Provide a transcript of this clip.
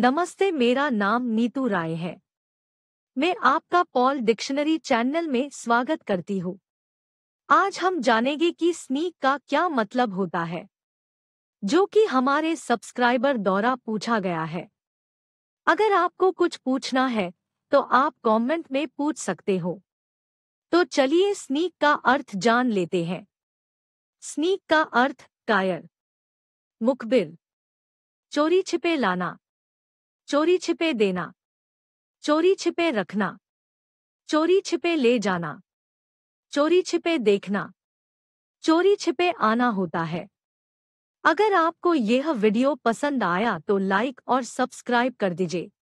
नमस्ते मेरा नाम नीतू राय है मैं आपका पॉल डिक्शनरी चैनल में स्वागत करती हूँ आज हम जानेंगे कि स्नीक का क्या मतलब होता है जो कि हमारे सब्सक्राइबर द्वारा पूछा गया है अगर आपको कुछ पूछना है तो आप कमेंट में पूछ सकते हो तो चलिए स्नीक का अर्थ जान लेते हैं स्नीक का अर्थ कायर मुखबिर चोरी छिपे लाना चोरी छिपे देना चोरी छिपे रखना चोरी छिपे ले जाना चोरी छिपे देखना चोरी छिपे आना होता है अगर आपको यह वीडियो पसंद आया तो लाइक और सब्सक्राइब कर दीजिए